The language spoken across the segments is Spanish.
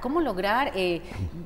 ¿Cómo lograr eh,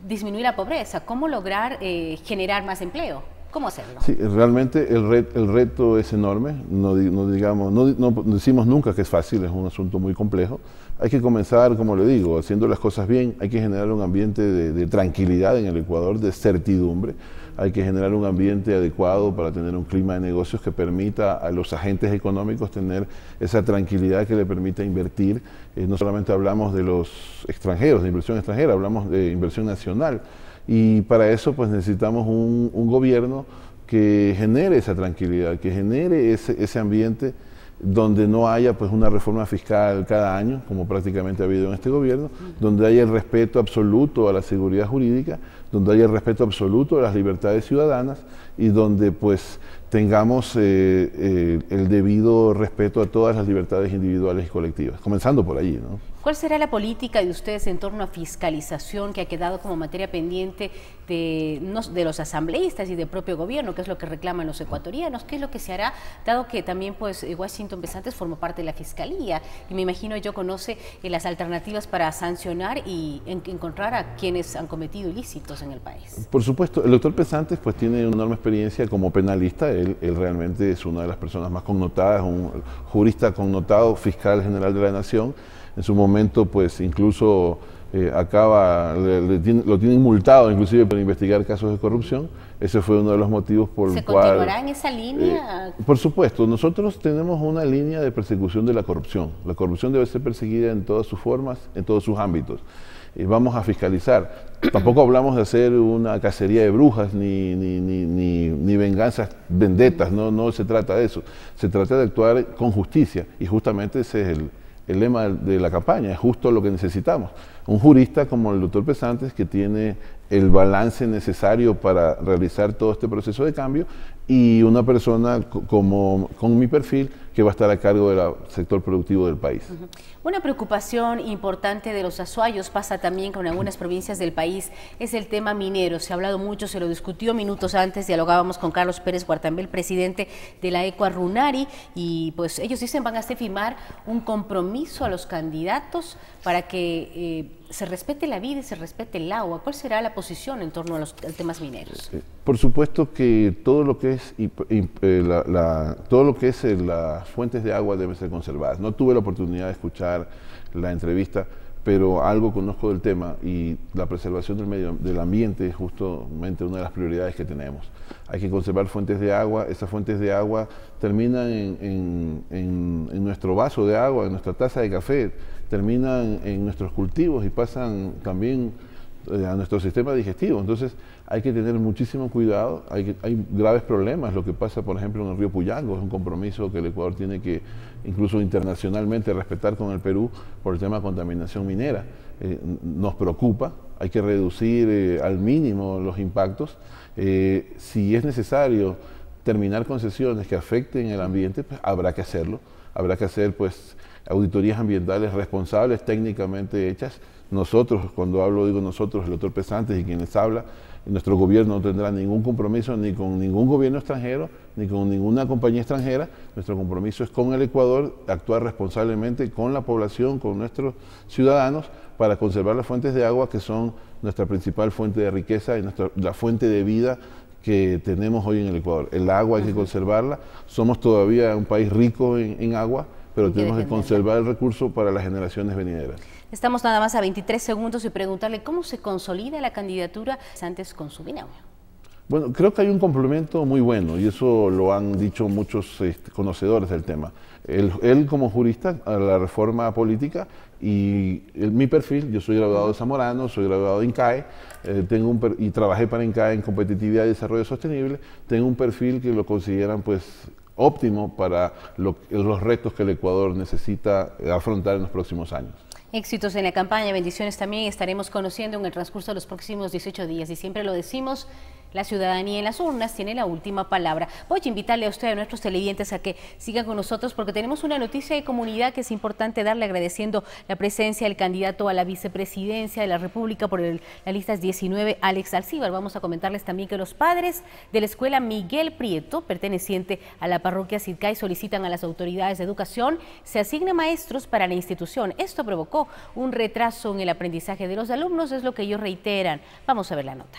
disminuir la pobreza? ¿Cómo lograr eh, generar más empleo? ¿Cómo hacerlo? Sí, realmente el, reto es enorme. No, digamos, no, decimos nunca que es fácil, es un asunto muy complejo. Hay que comenzar, como le digo, haciendo las cosas bien. Hay que generar un ambiente de tranquilidad en el Ecuador, de certidumbre hay que generar un ambiente adecuado para tener un clima de negocios que permita a los agentes económicos tener esa tranquilidad que le permita invertir. Eh, no solamente hablamos de los extranjeros, de inversión extranjera, hablamos de inversión nacional. Y para eso pues necesitamos un, gobierno que genere esa tranquilidad, que genere ese, ambiente donde no haya pues una reforma fiscal cada año, como prácticamente ha habido en este gobierno, donde haya el respeto absoluto a la seguridad jurídica, donde haya respeto absoluto a las libertades ciudadanas y donde pues tengamos eh, eh, el debido respeto a todas las libertades individuales y colectivas, comenzando por allí. ¿no? ¿Cuál será la política de ustedes en torno a fiscalización que ha quedado como materia pendiente de, los asambleístas y del propio gobierno? ¿Qué es lo que reclaman los ecuatorianos? ¿Qué es lo que se hará? Dado que también pues, eh, Washington Besantes formó parte de la fiscalía y me imagino yo conoce las alternativas para sancionar y encontrar a quienes han cometido ilícitos en el país. Por supuesto, el doctor Pesantes pues tiene una enorme experiencia como penalista, él, realmente es una de las personas más connotadas, un jurista connotado, fiscal general de la Nación, en su momento pues incluso eh, acaba, lo tienen multado inclusive por investigar casos de corrupción. Ese fue uno de los motivos por el cual... ¿Se continuará en esa línea? Eh, por supuesto, nosotros tenemos una línea de persecución de la corrupción. La corrupción debe ser perseguida en todas sus formas, en todos sus ámbitos y vamos a fiscalizar. Tampoco hablamos de hacer una cacería de brujas ni, ni, ni, ni, venganzas, vendetas, no, no se trata de eso. Se trata de actuar con justicia y justamente ese es el lema de la campaña, es justo lo que necesitamos un jurista como el doctor Pesantes que tiene el balance necesario para realizar todo este proceso de cambio y una persona como con mi perfil que va a estar a cargo del sector productivo del país. Una preocupación importante de los azuayos pasa también con algunas provincias del país, es el tema minero. Se ha hablado mucho, se lo discutió minutos antes, dialogábamos con Carlos Pérez Guartambel, presidente de la ECUA Runari, y pues ellos dicen van a firmar un compromiso a los candidatos para que eh, se respete la vida y se respete el agua. ¿Cuál será la posición en torno a los temas mineros? Por supuesto que todo lo que es eh, la, todo lo que es eh, las fuentes de agua debe ser conservadas. No tuve la oportunidad de escuchar la entrevista pero algo conozco del tema y la preservación del, medio, del ambiente es justamente una de las prioridades que tenemos. Hay que conservar fuentes de agua, esas fuentes de agua terminan en, en nuestro vaso de agua, en nuestra taza de café, terminan en nuestros cultivos y pasan también eh, a nuestro sistema digestivo. Entonces hay que tener muchísimo cuidado, hay, graves problemas, lo que pasa por ejemplo en el río Puyango, es un compromiso que el Ecuador tiene que incluso internacionalmente respetar con el Perú por el tema de contaminación minera. Eh, nos preocupa, hay que reducir eh, al mínimo los impactos. si es necesario terminar concesiones que afecten el ambiente, pues habrá que hacerlo, habrá que hacer pues auditorías ambientales responsables, técnicamente hechas, nosotros, cuando hablo digo nosotros, el doctor Pesantes y quienes hablan, habla, nuestro gobierno no tendrá ningún compromiso ni con ningún gobierno extranjero, ni con ninguna compañía extranjera. Nuestro compromiso es con el Ecuador, actuar responsablemente con la población, con nuestros ciudadanos, para conservar las fuentes de agua que son nuestra principal fuente de riqueza y nuestra, la fuente de vida que tenemos hoy en el Ecuador. El agua hay que conservarla. Somos todavía un país rico en agua pero tenemos que conservar el recurso para las generaciones venideras. Estamos nada más a 23 segundos y preguntarle cómo se consolida la candidatura antes con su binomio. Bueno, creo que hay un complemento muy bueno y eso lo han dicho muchos este, conocedores del tema. Él, como jurista a la reforma política y mi perfil, yo soy graduado de Zamorano, soy graduado de INCAE eh, tengo un y trabajé para INCAE en competitividad y desarrollo sostenible, tengo un perfil que lo consideran pues óptimo para los retos que el Ecuador necesita eh, afrontar en los próximos años. Éxitos en la campaña, bendiciones también estaremos conociendo en el transcurso de los próximos 18 días y siempre lo decimos, la ciudadanía en las urnas tiene la última palabra. Voy a invitarle a usted, a nuestros televidentes, a que sigan con nosotros porque tenemos una noticia de comunidad que es importante darle agradeciendo la presencia del candidato a la vicepresidencia de la República por la lista 19, Alex Alcíbar. Vamos a comentarles también que los padres de la escuela Miguel Prieto, perteneciente a la parroquia Sidcay, solicitan a las autoridades de educación se asignen maestros para la institución. Esto provocó un retraso en el aprendizaje de los alumnos, es lo que ellos reiteran. Vamos a ver la nota.